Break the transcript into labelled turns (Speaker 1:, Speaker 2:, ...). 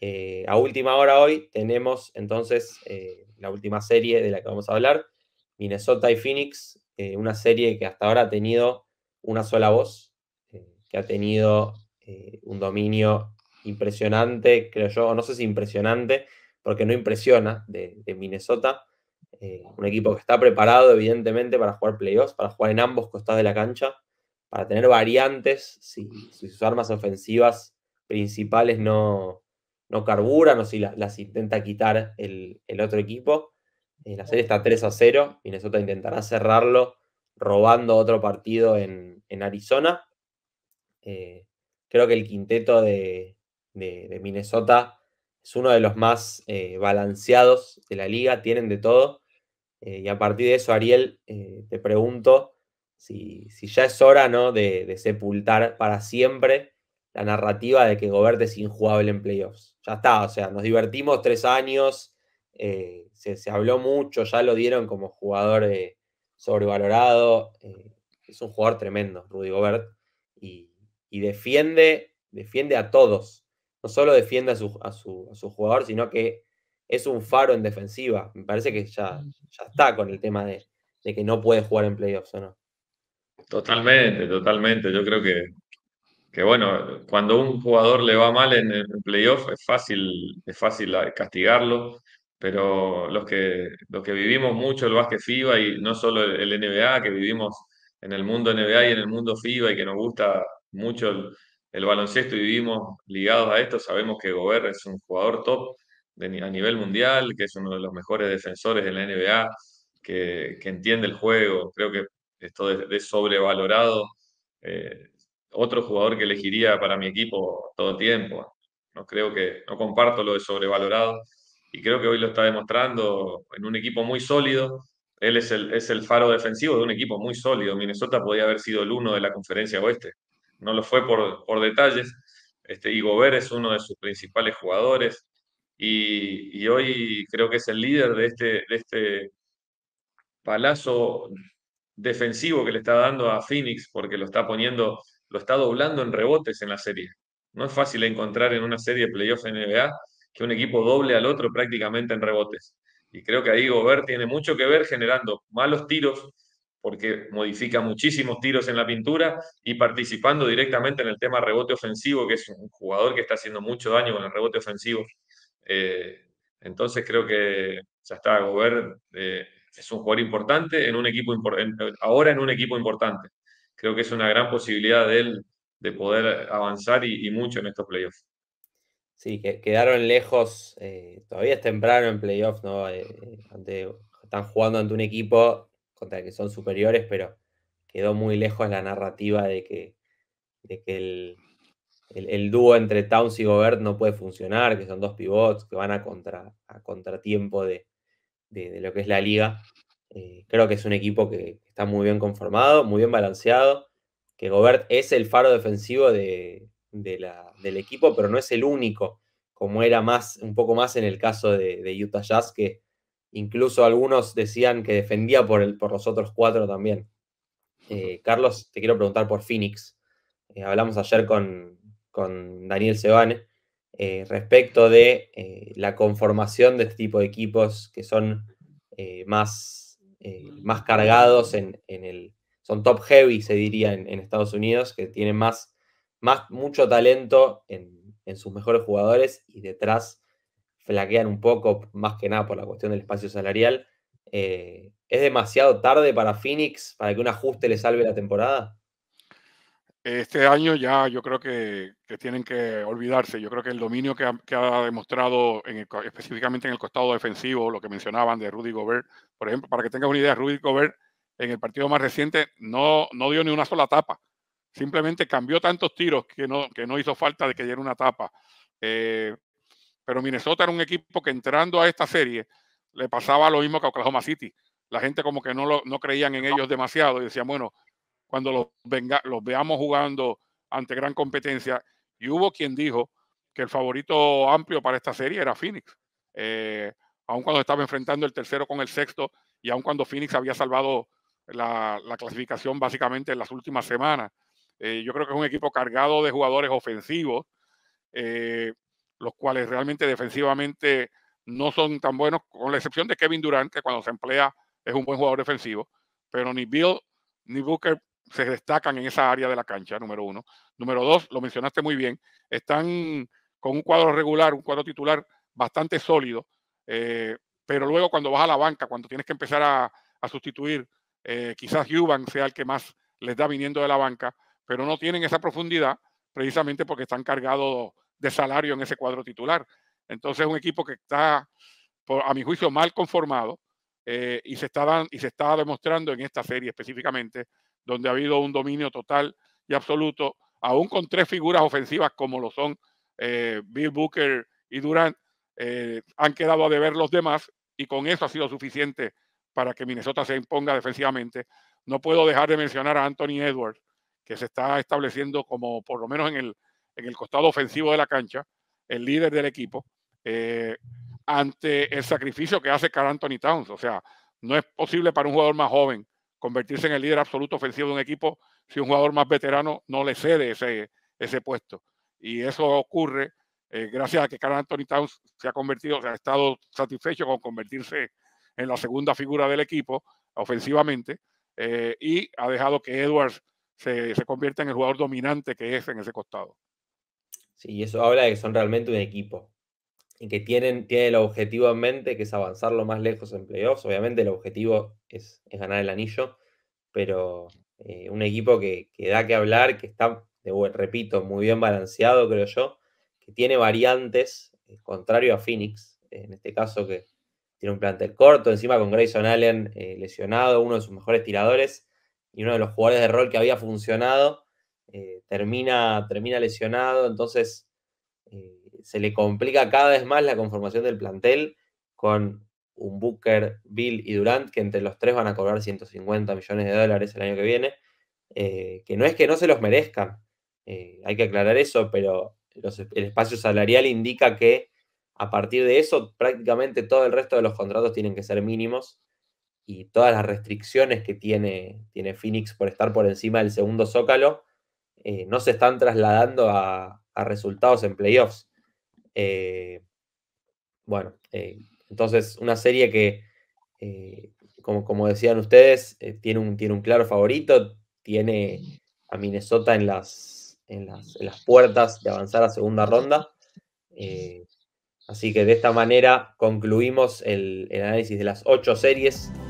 Speaker 1: Eh, a última hora hoy tenemos entonces eh, la última serie de la que vamos a hablar, Minnesota y Phoenix, eh, una serie que hasta ahora ha tenido una sola voz, que ha tenido un dominio impresionante, creo yo, no sé si impresionante, porque no impresiona de, Minnesota, un equipo que está preparado evidentemente para jugar playoffs, para jugar en ambos costados de la cancha, para tener variantes si sus armas ofensivas principales no, no carburan o si las, intenta quitar el, otro equipo. Eh, la serie está 3 a 0. Minnesota intentará cerrarlo robando otro partido en, Arizona. Eh, creo que el quinteto de, Minnesota es uno de los más eh, balanceados de la liga, tienen de todo. y a partir de eso, Ariel, te pregunto si, ya es hora ¿no? de, de sepultar para siempre la narrativa de que Gobert es injugable en playoffs. Ya está, o sea, nos divertimos tres años, eh, se, habló mucho, ya lo dieron como jugador eh, sobrevalorado. Eh, es un jugador tremendo, Rudy Gobert, y, defiende, defiende a todos. No solo defiende a su, jugador, sino que es un faro en defensiva. Me parece que ya, ya está con el tema de, de que no puede jugar en playoffs o no.
Speaker 2: Totalmente, totalmente. Yo creo que que bueno, cuando un jugador le va mal en el playoff es fácil, es fácil eh, castigarlo, pero los que, que vivimos mucho el básquet FIBA y no solo el, NBA, que vivimos en el mundo NBA y en el mundo FIBA y que nos gusta mucho el, baloncesto y vivimos ligados a esto, sabemos que Gobert es un jugador top a nivel mundial, que es uno de los mejores defensores de la NBA, que, entiende el juego, creo que esto es sobrevalorado. Eh, otro jugador que elegiría para mi equipo todo tiempo. No creo que, no comparto lo de sobrevalorado y creo que hoy lo está demostrando en un equipo muy sólido. Él es el, faro defensivo de un equipo muy sólido. Minnesota podía haber sido el uno de la conferencia oeste. No lo fue por, detalles. Este, y es uno de sus principales jugadores. Y, hoy creo que es el líder de este, de este palazo defensivo que le está dando a Phoenix, porque lo está poniendo lo está doblando en rebotes en la serie. No es fácil encontrar en una serie de playoffs NBA que un equipo doble al otro prácticamente en rebotes. Y creo que ahí Gobert tiene mucho que ver generando malos tiros, porque modifica muchísimos tiros en la pintura y participando directamente en el tema rebote ofensivo, que es un jugador que está haciendo mucho daño con el rebote ofensivo. Eh, entonces creo que ya está, Gobert eh, es un jugador importante en un equipo eh, ahora en un equipo importante creo que es una gran posibilidad de él de poder avanzar y, mucho en estos playoffs. Sí, que quedaron lejos, eh,
Speaker 1: todavía es temprano en playoffs, ¿no? Eh, eh, están jugando ante un equipo contra el que son superiores, pero quedó muy lejos la narrativa de que, el, dúo entre Towns y Gobert no puede funcionar, que son dos pivots que van a, contra, a contratiempo de, lo que es la liga. Eh, creo que es un equipo que está muy bien conformado, muy bien balanceado, que Gobert es el faro defensivo de, del equipo, pero no es el único, como era más, un poco más en el caso de, Utah Jazz, que incluso algunos decían que defendía por, por los otros cuatro también. Eh, Carlos, te quiero preguntar por Phoenix. Eh, hablamos ayer con, Daniel Sebane respecto de la conformación de este tipo de equipos que son más eh, más cargados en, el... Son top heavy, se diría, en, Estados Unidos, que tienen más, más mucho talento en, sus mejores jugadores y detrás flaquean un poco, más que nada por la cuestión del espacio salarial. Eh, ¿Es demasiado tarde para Phoenix para que un ajuste le salve la temporada?
Speaker 3: Este año ya yo creo que, tienen que olvidarse. Yo creo que el dominio que ha, demostrado específicamente en el costado defensivo, lo que mencionaban de Rudy Gobert, por ejemplo, para que tengas una idea, Rudy Gobert en el partido más reciente no, no dio ni una sola tapa. Simplemente cambió tantos tiros que no, que no hizo falta de que diera una tapa. Eh, pero Minnesota era un equipo que entrando a esta serie le pasaba lo mismo que a Oklahoma City. La gente como que no, no creían en ellos demasiado y decían, bueno, cuando los, venga, los veamos jugando ante gran competencia. Y hubo quien dijo que el favorito amplio para esta serie era Phoenix. Aún eh, aun cuando estaba enfrentando el tercero con el sexto y aun cuando Phoenix había salvado la, clasificación básicamente en las últimas semanas. Eh, yo creo que es un equipo cargado de jugadores ofensivos, eh, los cuales realmente defensivamente no son tan buenos, con la excepción de Kevin Durant, que cuando se emplea es un buen jugador defensivo, pero ni Bill ni Booker se destacan en esa área de la cancha, número uno. Número dos, lo mencionaste muy bien, están con un cuadro regular, un cuadro titular bastante sólido, eh, pero luego cuando vas a la banca, cuando tienes que empezar a, sustituir, eh, quizás Juban sea el que más les da viniendo de la banca, pero no tienen esa profundidad precisamente porque están cargados de salario en ese cuadro titular. Entonces es un equipo que está, a mi juicio, mal conformado eh, y, se está y se está demostrando en esta serie específicamente donde ha habido un dominio total y absoluto, aún con tres figuras ofensivas como lo son eh, Bill Booker y Durant, eh, han quedado a deber los demás y con eso ha sido suficiente para que Minnesota se imponga defensivamente. No puedo dejar de mencionar a Anthony Edwards, que se está estableciendo como, por lo menos en el, costado ofensivo de la cancha, el líder del equipo, eh, ante el sacrificio que hace Carl Anthony Towns. O sea, no es posible para un jugador más joven convertirse en el líder absoluto ofensivo de un equipo si un jugador más veterano no le cede ese, ese puesto. Y eso ocurre eh, gracias a que Carl Anthony Towns se ha convertido, se ha estado satisfecho con convertirse en la segunda figura del equipo ofensivamente eh, y ha dejado que Edwards se, se convierta en el jugador dominante que es en ese costado.
Speaker 1: Sí, y eso habla de que son realmente un equipo que tienen, el objetivo en mente, que es avanzar lo más lejos en playoffs. Obviamente el objetivo es, ganar el anillo, pero eh, un equipo que, que, da que hablar, que está, repito, muy bien balanceado, creo yo, que tiene variantes, eh, contrario a Phoenix, en este caso que tiene un plantel corto, encima con Grayson Allen eh, lesionado, uno de sus mejores tiradores y uno de los jugadores de rol que había funcionado, termina, termina lesionado, entonces se le complica cada vez más la conformación del plantel con un Booker, Bill y Durant, que entre los tres van a cobrar 150 millones de dólares el año que viene, eh, que no es que no se los merezcan, eh, hay que aclarar eso, pero el espacio salarial indica que a partir de eso prácticamente todo el resto de los contratos tienen que ser mínimos y todas las restricciones que tiene, tiene Phoenix por estar por encima del segundo zócalo eh, no se están trasladando a, a resultados en playoffs. Eh, bueno, eh, entonces una serie que, eh, como, decían ustedes, tiene un, tiene, un, claro favorito, tiene a Minnesota en las, en las, en las puertas de avanzar a segunda ronda. así que de esta manera concluimos el, el análisis de las ocho series